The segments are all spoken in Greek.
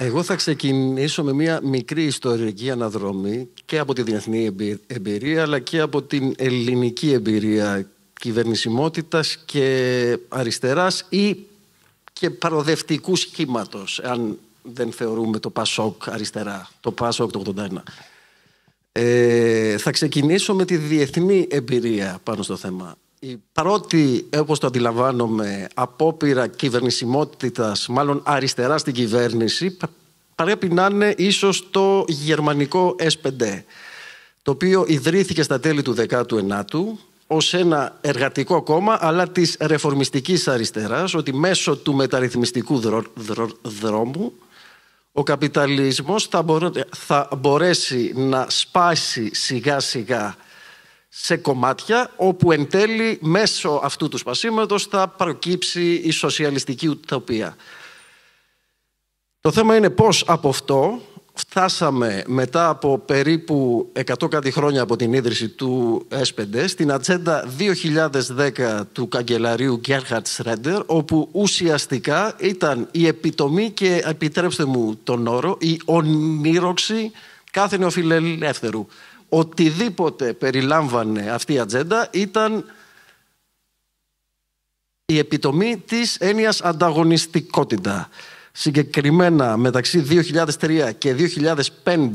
Εγώ θα ξεκινήσω με μια μικρή ιστορική αναδρομή και από τη διεθνή εμπειρία αλλά και από την ελληνική εμπειρία κυβερνησιμότητας και αριστεράς ή και παροδευτικού σχήματος, αν δεν θεωρούμε το ΠΑΣΟΚ αριστερά, το ΠΑΣΟΚ το 81. θα ξεκινήσω με τη διεθνή εμπειρία πάνω στο θέμα η πρώτη, όπως το αντιλαμβάνομαι, απόπειρα κυβερνησιμότητας, μάλλον αριστερά στην κυβέρνηση, πρέπει να είναι ίσως το γερμανικό S5, το οποίο ιδρύθηκε στα τέλη του 19ου ως ένα εργατικό κόμμα, αλλά της ρεφορμιστικής αριστεράς, ότι μέσω του μεταρρυθμιστικού δρόμου ο καπιταλισμός θα, θα μπορέσει να σπάσει σιγά σιγά σε κομμάτια όπου εν τέλει μέσω αυτού του σπασίματος θα προκύψει η σοσιαλιστική ουτοπία. Το θέμα είναι πώς από αυτό φτάσαμε μετά από περίπου 100 κάτι χρόνια από την ίδρυση του S5 στην ατζέντα 2010 του καγκελαρίου Gerhard Schröder όπου ουσιαστικά ήταν η επιτομή και επιτρέψτε μου τον όρο η ονείροξη κάθε νεοφιλελεύθερου οτιδήποτε περιλάμβανε αυτή η ατζέντα ήταν η επιτομή της έννοιας ανταγωνιστικότητα. Συγκεκριμένα μεταξύ 2003 και 2005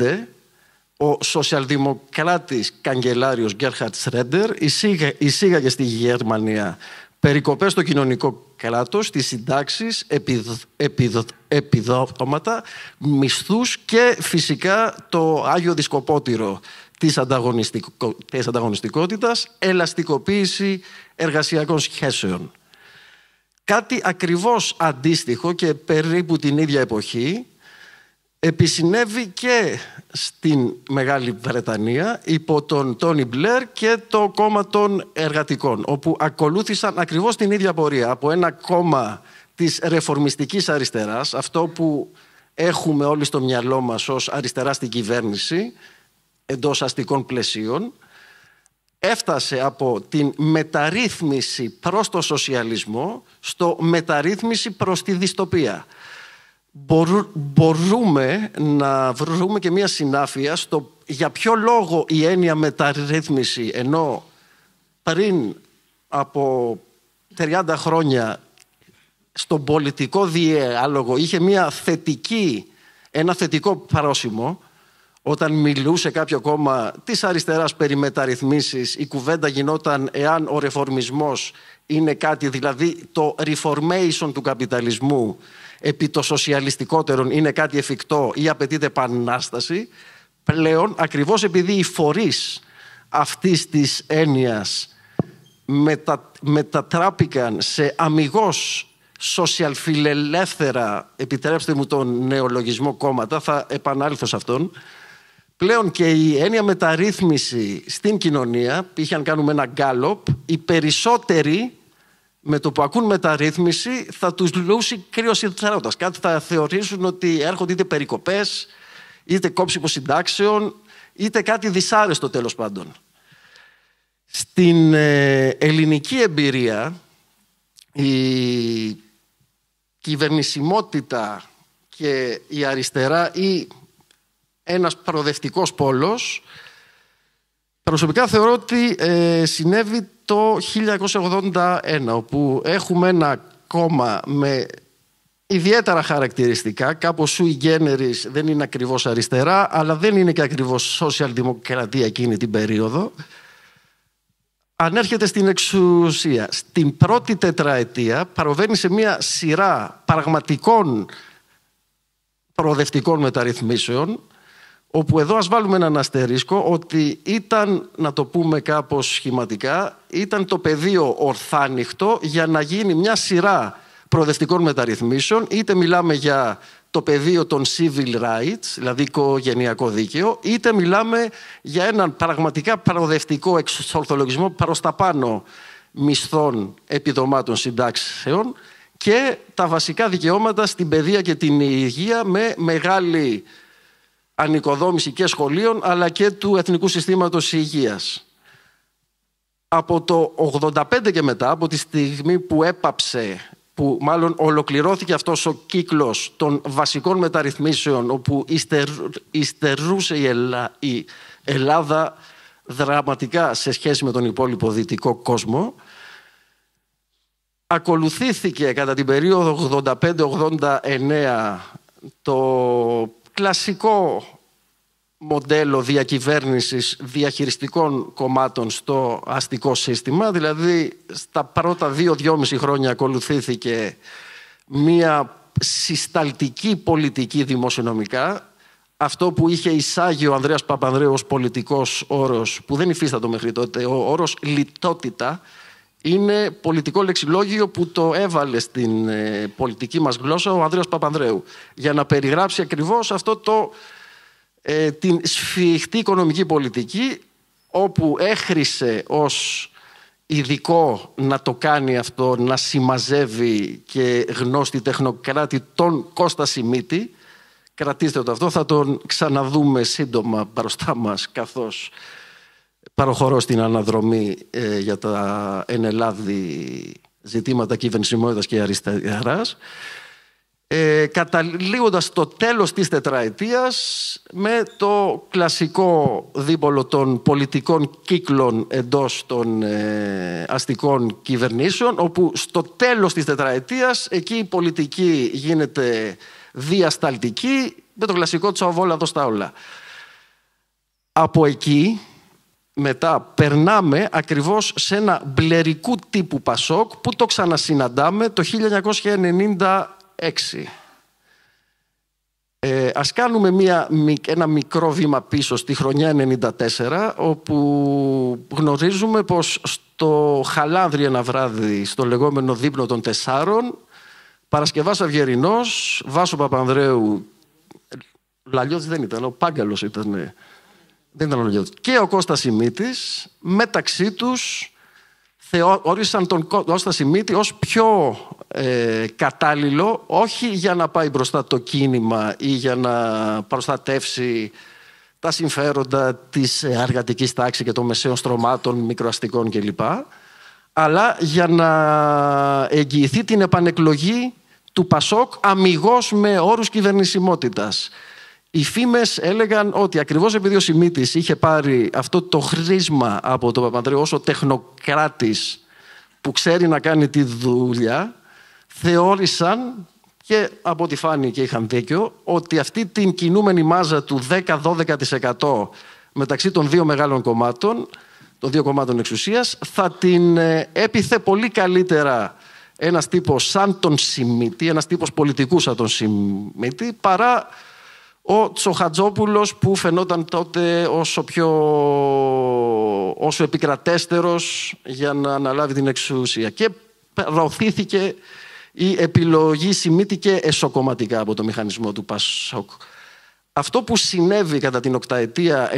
ο σοσιαλδημοκράτης καγκελάριος Γκέρχαρτ Σρέντερ εισήγαγε στη Γερμανία περικοπές στο κοινωνικό κράτος, τις συντάξεις, επιδότηματα, επιδόματα, μισθούς και φυσικά το Άγιο Δισκοπότηρο της, ανταγωνιστικο... της ανταγωνιστικότητας, ελαστικοποίηση εργασιακών σχέσεων. Κάτι ακριβώς αντίστοιχο και περίπου την ίδια εποχή επισυνέβη και στην Μεγάλη Βρετανία υπό τον Τόνι Μπλερ και το κόμμα των εργατικών όπου ακολούθησαν ακριβώς την ίδια πορεία από ένα κόμμα της ρεφορμιστικής αριστεράς αυτό που έχουμε όλοι στο μυαλό μας ως αριστερά στην κυβέρνηση εντός αστικών πλαισίων έφτασε από την μεταρρύθμιση προς το σοσιαλισμό στο μεταρρύθμιση προς τη δυστοπία. Μπορούμε να βρούμε και μία συνάφεια στο για ποιο λόγο η έννοια μεταρρύθμιση ενώ πριν από 30 χρόνια στον πολιτικό διάλογο είχε μία θετική, ένα θετικό παρόσημο όταν μιλούσε κάποιο κόμμα της αριστεράς περί μεταρρυθμίσεις, η κουβέντα γινόταν εάν ο ρεφορμισμός είναι κάτι, δηλαδή το reformation του καπιταλισμού επί το σοσιαλιστικότερον είναι κάτι εφικτό ή απαιτείται επανάσταση, πλέον ακριβώς επειδή οι φορείς αυτής της έννοιας μετατράπηκαν σε αμυγός σοσιαλφιλελεύθερα, επιτρέψτε μου τον νεολογισμό κόμματα, θα επανάλθω σε αυτόν, Πλέον και η έννοια μεταρρύθμιση στην κοινωνία, π.χ. αν κάνουμε ένα γκάλοπ, οι περισσότεροι με το που ακούν μεταρρύθμιση θα τους λούσει κρύος ιδρυταρότητας. Κάτι θα θεωρήσουν ότι έρχονται είτε περικοπές, είτε κόψιμο συντάξεων, είτε κάτι δυσάρεστο τέλος πάντων. Στην ε, ελληνική εμπειρία η κυβερνησιμότητα και η αριστερά ή ένας προοδευτικός πόλος. Προσωπικά θεωρώ ότι ε, συνέβη το 1981, όπου έχουμε ένα κόμμα με ιδιαίτερα χαρακτηριστικά, κάπως σου generis δεν είναι ακριβώς αριστερά, αλλά δεν είναι και ακριβώς σοσιαλδημοκρατία εκείνη την περίοδο, ανέρχεται στην εξουσία. Στην πρώτη τετραετία παροβαίνει σε μια σειρά πραγματικών προοδευτικών μεταρρυθμίσεων, όπου εδώ ας βάλουμε έναν αστερίσκο ότι ήταν, να το πούμε κάπως σχηματικά, ήταν το πεδίο ορθάνυχτο για να γίνει μια σειρά προοδευτικών μεταρρυθμίσεων, είτε μιλάμε για το πεδίο των civil rights, δηλαδή οικογενειακό δίκαιο, είτε μιλάμε για έναν πραγματικά προοδευτικό εξορθολογισμό προς τα πάνω μισθών επιδομάτων συντάξεων και τα βασικά δικαιώματα στην παιδεία και την υγεία με μεγάλη ανοικοδόμηση και σχολείων αλλά και του Εθνικού Συστήματος Υγείας. Από το 85 και μετά, από τη στιγμή που έπαψε, που μάλλον ολοκληρώθηκε αυτός ο κύκλος των βασικών μεταρρυθμίσεων όπου υστερούσε η, η Ελλάδα δραματικά σε σχέση με τον υπόλοιπο δυτικό κόσμο, ακολουθήθηκε κατά την περίοδο 85-89 το κλασικό μοντέλο διακυβέρνησης διαχειριστικών κομμάτων στο αστικό σύστημα. Δηλαδή, στα πρώτα δύο-δυόμιση χρόνια ακολουθήθηκε μία συσταλτική πολιτική δημοσιονομικά. Αυτό που είχε εισάγει ο Ανδρέας Παπανδρέου ως πολιτικός όρος, που δεν υφίστατο μέχρι τότε, ο όρος λιτότητα, είναι πολιτικό λεξιλόγιο που το έβαλε στην ε, πολιτική μας γλώσσα ο Ανδρέας Παπανδρέου για να περιγράψει ακριβώς αυτό το, ε, την σφιχτή οικονομική πολιτική όπου έχρισε ως ειδικό να το κάνει αυτό, να συμμαζεύει και γνώστη τεχνοκράτη τον Κώστα Σιμίτη. Κρατήστε το αυτό, θα τον ξαναδούμε σύντομα μπροστά μας καθώς παροχωρώ στην αναδρομή ε, για τα ενελάδη ζητήματα κυβερνησιμότητας και αριστεράς ε, καταλήγοντας το τέλος της τετραετίας με το κλασικό δίπολο των πολιτικών κύκλων εντός των ε, αστικών κυβερνήσεων όπου στο τέλος της τετραετίας εκεί η πολιτική γίνεται διασταλτική με το κλασικό τσαβόλα στα όλα. Από εκεί μετά περνάμε ακριβώς σε ένα μπλερικού τύπου Πασόκ που το ξανασυναντάμε το 1996. Ε, ας κάνουμε μια, ένα μικρό βήμα πίσω στη χρονιά 1994 όπου γνωρίζουμε πως στο χαλάνδρι ένα βράδυ στο λεγόμενο δείπνο των τεσσάρων Παρασκευάς Αυγερινός, Βάσο Παπανδρέου Λαλιώτης δεν ήταν, ο Πάγκαλος ήταν δεν Και ο Κώστας Σιμίτης μεταξύ τους θεώρησαν τον Κώστα Σιμίτη ως πιο ε, κατάλληλο, όχι για να πάει μπροστά το κίνημα ή για να προστατεύσει τα συμφέροντα της ε, αργατικής τάξης και των μεσαίων στρωμάτων, μικροαστικών κλπ. Αλλά για να εγγυηθεί την επανεκλογή του Πασόκ αμυγός με όρους κυβερνησιμότητας οι φήμες έλεγαν ότι ακριβώς επειδή ο Σιμίτης είχε πάρει αυτό το χρήσμα από τον Παπαντρέο ως ο τεχνοκράτης που ξέρει να κάνει τη δουλειά, θεώρησαν και από ό,τι φάνηκε είχαν δίκιο ότι αυτή την κινούμενη μάζα του 10-12% μεταξύ των δύο μεγάλων κομμάτων, των δύο κομμάτων εξουσίας, θα την ε, έπιθε πολύ καλύτερα ένας τύπος σαν τον Σιμίτη, ένας τύπος πολιτικού σαν τον Σιμίτη, παρά ο Τσοχατζόπουλος που φαινόταν τότε όσο πιο όσο επικρατέστερος για να αναλάβει την εξουσία. Και προωθήθηκε η επιλογή, σημείτηκε εσωκομματικά από το μηχανισμό του ΠΑΣΟΚ. Αυτό που συνέβη κατά την οκταετία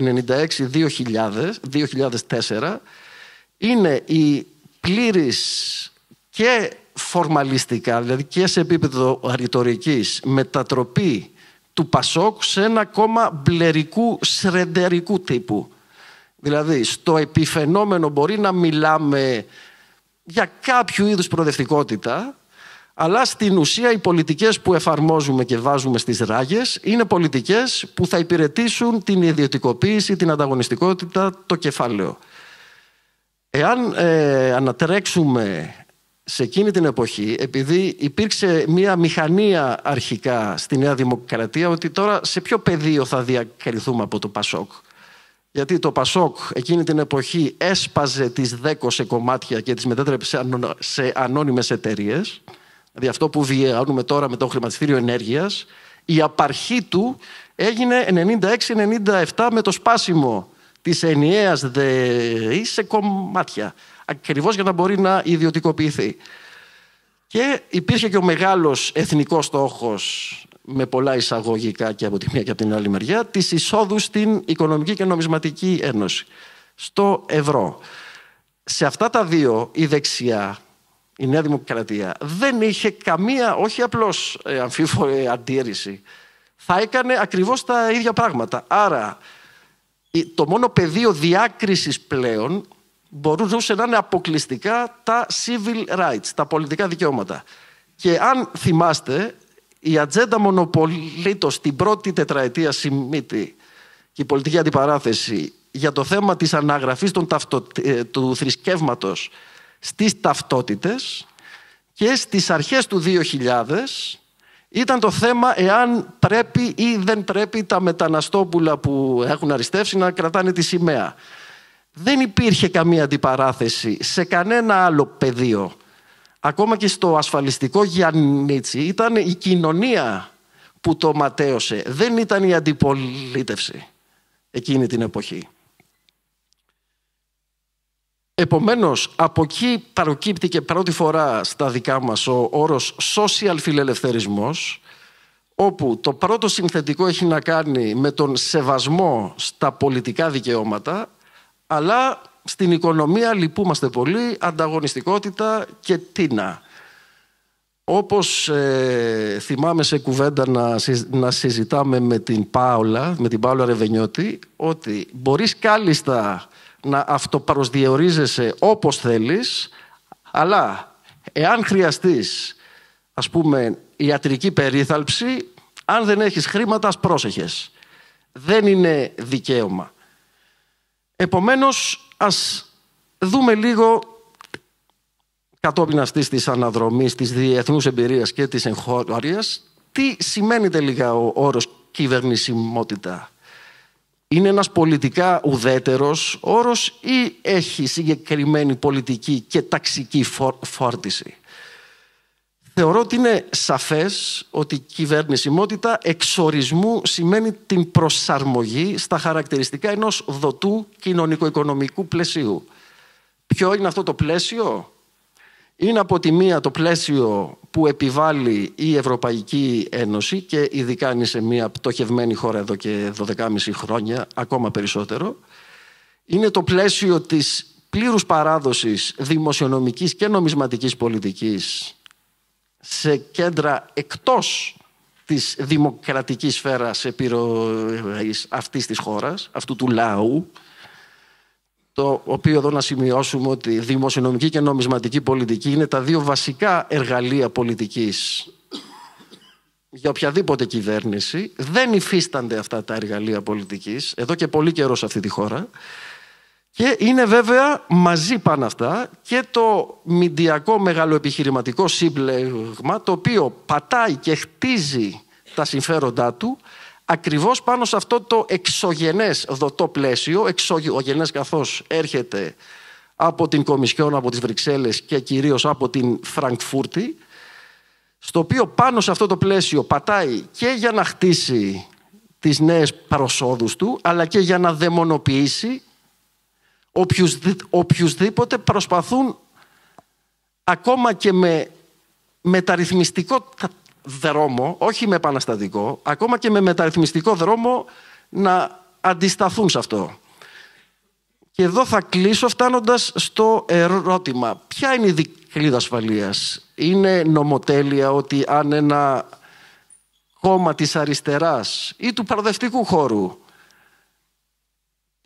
2004 είναι η πλήρης και φορμαλιστικά, δηλαδή και σε επίπεδο ρητορικής μετατροπή του Πασόκ σε ένα κόμμα μπλερικού, σρεντερικού τύπου. Δηλαδή, στο επιφαινόμενο μπορεί να μιλάμε για κάποιο είδους προοδευτικότητα, αλλά στην ουσία οι πολιτικές που εφαρμόζουμε και βάζουμε στις ράγες είναι πολιτικές που θα υπηρετήσουν την ιδιωτικοποίηση, την ανταγωνιστικότητα, το κεφάλαιο. Εάν ε, ανατρέξουμε σε εκείνη την εποχή, επειδή υπήρξε μια μηχανία αρχικά στη Νέα Δημοκρατία ότι τώρα σε ποιο πεδίο θα διακριθούμε από το Πασόκ. Γιατί το Πασόκ εκείνη την εποχή έσπαζε τις δέκο σε κομμάτια και τις μετέτρεψε σε, ανώ, ανώνυμες εταιρείες. Δηλαδή αυτό που βιώνουμε τώρα με το χρηματιστήριο ενέργειας, η απαρχή του έγινε 96-97 με το σπάσιμο της ενιαίας ΔΕΗ σε κομμάτια ακριβώς για να μπορεί να ιδιωτικοποιηθεί. Και υπήρχε και ο μεγάλος εθνικός στόχος, με πολλά εισαγωγικά και από τη μία και από την άλλη μεριά, της εισόδου στην Οικονομική και Νομισματική Ένωση, στο ευρώ. Σε αυτά τα δύο, η δεξιά, η Νέα Δημοκρατία, δεν είχε καμία, όχι απλώς ε, αμφίβολη αντίρρηση. Θα έκανε ακριβώς τα ίδια πράγματα. Άρα, το μόνο πεδίο διάκρισης πλέον μπορούσε να είναι αποκλειστικά τα civil rights, τα πολιτικά δικαιώματα. Και αν θυμάστε, η ατζέντα μονοπολίτως στην πρώτη τετραετία Σιμίτη και η πολιτική αντιπαράθεση για το θέμα της αναγραφής των ταυτο... Ε, του θρησκεύματος στις ταυτότητες και στις αρχές του 2000 ήταν το θέμα εάν πρέπει ή δεν πρέπει τα μεταναστόπουλα που έχουν αριστεύσει να κρατάνε τη σημαία δεν υπήρχε καμία αντιπαράθεση σε κανένα άλλο πεδίο. Ακόμα και στο ασφαλιστικό Γιάννητσι ήταν η κοινωνία που το ματέωσε. Δεν ήταν η αντιπολίτευση εκείνη την εποχή. Επομένως, από εκεί παροκύπτει και πρώτη φορά στα δικά μας ο όρος social φιλελευθερισμός, όπου το πρώτο συνθετικό έχει να κάνει με τον σεβασμό στα πολιτικά δικαιώματα, αλλά στην οικονομία λυπούμαστε πολύ, ανταγωνιστικότητα και τίνα. Όπως ε, θυμάμαι σε κουβέντα να, να συζητάμε με την Πάολα, με την Πάολα Ρεβενιώτη, ότι μπορείς κάλλιστα να αυτοπαροσδιορίζεσαι όπως θέλεις, αλλά εάν χρειαστείς, ας πούμε, ιατρική περίθαλψη, αν δεν έχεις χρήματα, πρόσεχες. Δεν είναι δικαίωμα. Επομένως, ας δούμε λίγο κατόπιν αυτής της αναδρομής της διεθνούς εμπειρίας και της εγχώριας, τι σημαίνει τελικά ο όρος κυβερνησιμότητα. Είναι ένας πολιτικά ουδέτερος όρος ή έχει συγκεκριμένη πολιτική και ταξική φόρτιση θεωρώ ότι είναι σαφές ότι η κυβερνησιμότητα εξορισμού σημαίνει την προσαρμογή στα χαρακτηριστικά ενός δοτού κοινωνικο-οικονομικού πλαισίου. Ποιο είναι αυτό το πλαίσιο? Είναι από τη μία το πλαίσιο που επιβάλλει η Ευρωπαϊκή Ένωση και ειδικά είναι σε μια πτωχευμένη χώρα εδώ και 12,5 χρόνια, ακόμα περισσότερο. Είναι το πλαίσιο της πλήρους παράδοσης δημοσιονομικής και νομισματικής πολιτικής σε κέντρα εκτός της δημοκρατικής σφαίρας επιρροής αυτής της χώρας, αυτού του λαού, το οποίο εδώ να σημειώσουμε ότι δημοσιονομική και νομισματική πολιτική είναι τα δύο βασικά εργαλεία πολιτικής για οποιαδήποτε κυβέρνηση. Δεν υφίστανται αυτά τα εργαλεία πολιτικής, εδώ και πολύ καιρό σε αυτή τη χώρα. Και είναι βέβαια μαζί πάνω αυτά και το μηντιακό μεγαλοεπιχειρηματικό σύμπλεγμα το οποίο πατάει και χτίζει τα συμφέροντά του ακριβώς πάνω σε αυτό το εξωγενές δοτό πλαίσιο, εξωγενές καθώς έρχεται από την Κομισιόν, από τις Βρυξέλλες και κυρίως από την Φραγκφούρτη, στο οποίο πάνω σε αυτό το πλαίσιο πατάει και για να χτίσει τις νέες προσόδους του, αλλά και για να δαιμονοποιήσει Οποιους, οποιουσδήποτε προσπαθούν ακόμα και με μεταρρυθμιστικό δρόμο, όχι με επαναστατικό, ακόμα και με μεταρρυθμιστικό δρόμο να αντισταθούν σε αυτό. Και εδώ θα κλείσω φτάνοντας στο ερώτημα. Ποια είναι η δικλίδα ασφαλείας. Είναι νομοτέλεια ότι αν ένα κόμμα της αριστεράς ή του παραδευτικού χώρου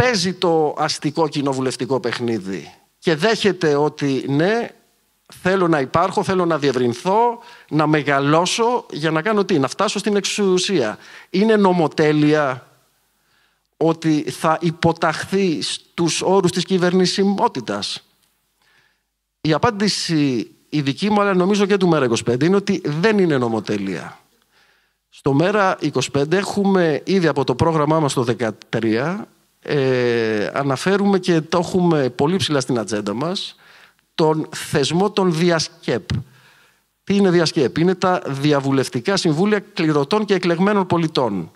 παίζει το αστικό κοινοβουλευτικό παιχνίδι και δέχεται ότι ναι, θέλω να υπάρχω, θέλω να διευρυνθώ, να μεγαλώσω για να κάνω τι, να φτάσω στην εξουσία. Είναι νομοτέλεια ότι θα υποταχθεί στους όρους της κυβερνησιμότητας. Η απάντηση η δική μου, αλλά νομίζω και του Μέρα 25, είναι ότι δεν είναι νομοτέλεια. Στο Μέρα 25 έχουμε ήδη από το πρόγραμμά μας το 13. Ε, αναφέρουμε και το έχουμε πολύ ψηλά στην ατζέντα μας τον θεσμό των διασκέπ. Τι είναι διασκέπ, είναι τα διαβουλευτικά συμβούλια κληρωτών και εκλεγμένων πολιτών.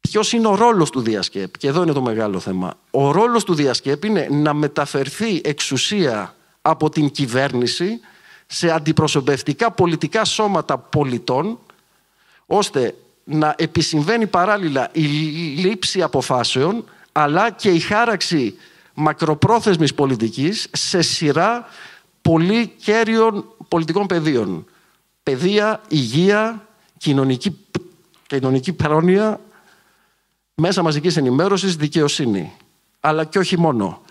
Ποιος είναι ο ρόλος του διασκέπ και εδώ είναι το μεγάλο θέμα. Ο ρόλος του διασκέπ είναι να μεταφερθεί εξουσία από την κυβέρνηση σε αντιπροσωπευτικά πολιτικά σώματα πολιτών ώστε να επισυμβαίνει παράλληλα η λήψη αποφάσεων αλλά και η χάραξη μακροπρόθεσμης πολιτικής σε σειρά πολύ κέριων πολιτικών πεδίων. Παιδεία, υγεία, κοινωνική, κοινωνική πρόνοια, μέσα μαζικής ενημέρωσης, δικαιοσύνη. Αλλά και όχι μόνο.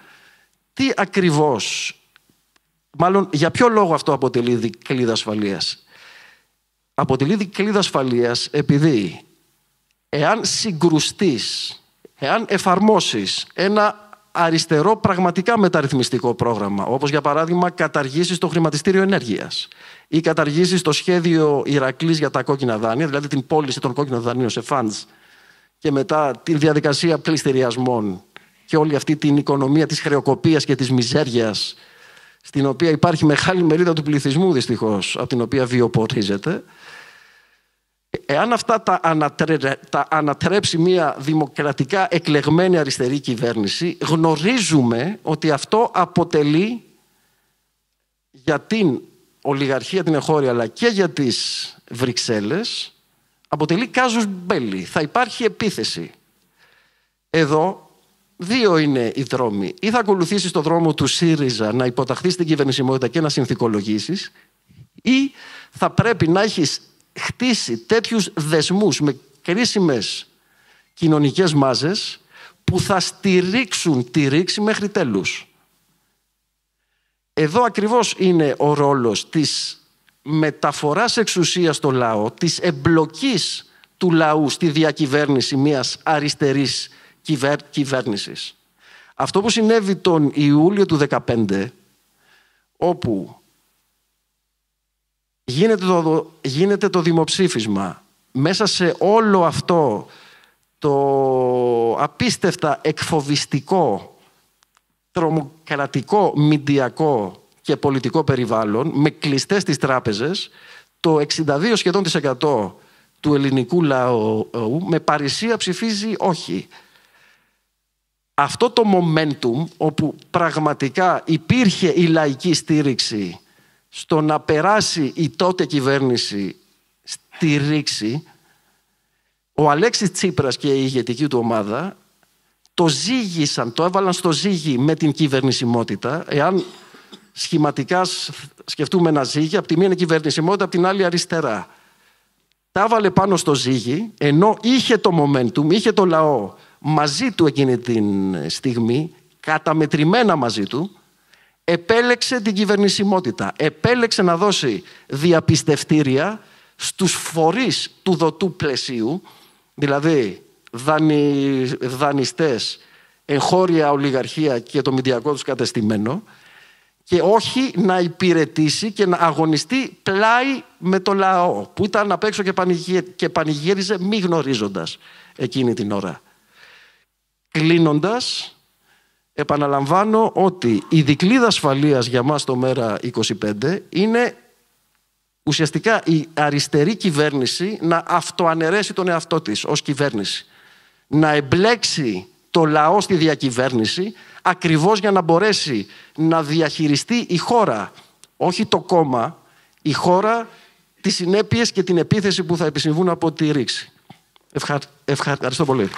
Τι ακριβώς, μάλλον για ποιο λόγο αυτό αποτελεί κλίδα ασφαλείας αποτελεί δικλείδα ασφαλείας επειδή εάν συγκρουστείς, εάν εφαρμόσεις ένα αριστερό πραγματικά μεταρρυθμιστικό πρόγραμμα, όπως για παράδειγμα καταργήσεις το χρηματιστήριο καταργήσει το σχέδιο ή καταργησει το σχέδιο Ηρακλής για τα κόκκινα δάνεια, δηλαδή την πώληση των κόκκινων δανείων σε funds και μετά τη διαδικασία πληστηριασμών και όλη αυτή την οικονομία της χρεοκοπίας και της μιζέριας στην οποία υπάρχει μεγάλη μερίδα του πληθυσμού δυστυχώς, από την οποία βιοπορίζεται, Εάν αυτά τα, ανατρέψει μια δημοκρατικά εκλεγμένη αριστερή κυβέρνηση, γνωρίζουμε ότι αυτό αποτελεί για την ολιγαρχία την εχώρια, αλλά και για τις Βρυξέλλες, αποτελεί κάζους μπέλη. Θα υπάρχει επίθεση. Εδώ δύο είναι οι δρόμοι. Ή θα ακολουθήσεις το δρόμο του ΣΥΡΙΖΑ να υποταχθεί στην κυβερνησιμότητα και να συνθηκολογήσεις ή θα πρέπει να έχεις χτίσει τέτοιους δεσμούς με κρίσιμες κοινωνικές μάζες που θα στηρίξουν τη ρήξη μέχρι τέλους. Εδώ ακριβώς είναι ο ρόλος της μεταφοράς εξουσίας στο λαό, της εμπλοκής του λαού στη διακυβέρνηση μιας αριστερής κυβέρ, κυβέρνησης. Αυτό που συνέβη τον Ιούλιο του 2015, όπου γίνεται το, το δημοψήφισμα. Μέσα σε όλο αυτό το απίστευτα εκφοβιστικό, τρομοκρατικό, μηντιακό και πολιτικό περιβάλλον με κλειστές τις τράπεζες, το 62 σχεδόν της 100 του ελληνικού λαού με παρησία ψηφίζει όχι. Αυτό το momentum όπου πραγματικά υπήρχε η λαϊκή στήριξη στο να περάσει η τότε κυβέρνηση στη ρήξη, ο Αλέξης Τσίπρας και η ηγετική του ομάδα το ζήγησαν, το έβαλαν στο ζύγι με την κυβερνησιμότητα. Εάν σχηματικά σκεφτούμε ένα ζύγι, από τη μία είναι κυβερνησιμότητα, από την άλλη αριστερά. Τα έβαλε πάνω στο ζύγι, ενώ είχε το momentum, είχε το λαό μαζί του εκείνη την στιγμή, καταμετρημένα μαζί του, επέλεξε την κυβερνησιμότητα. Επέλεξε να δώσει διαπιστευτήρια στους φορείς του δοτού πλαισίου, δηλαδή δανει, δανειστές, εγχώρια ολιγαρχία και το μηντιακό τους κατεστημένο και όχι να υπηρετήσει και να αγωνιστεί πλάι με το λαό που ήταν απ' έξω και, και πανηγύριζε μη γνωρίζοντας εκείνη την ώρα. Κλείνοντας, επαναλαμβάνω ότι η δικλίδα ασφαλείας για μας το μέρα 25 είναι ουσιαστικά η αριστερή κυβέρνηση να αυτοαναιρέσει τον εαυτό της ως κυβέρνηση. Να εμπλέξει το λαό στη διακυβέρνηση ακριβώς για να μπορέσει να διαχειριστεί η χώρα, όχι το κόμμα, η χώρα, τις συνέπειες και την επίθεση που θα επισυμβούν από τη ρήξη. Ευχαριστώ πολύ.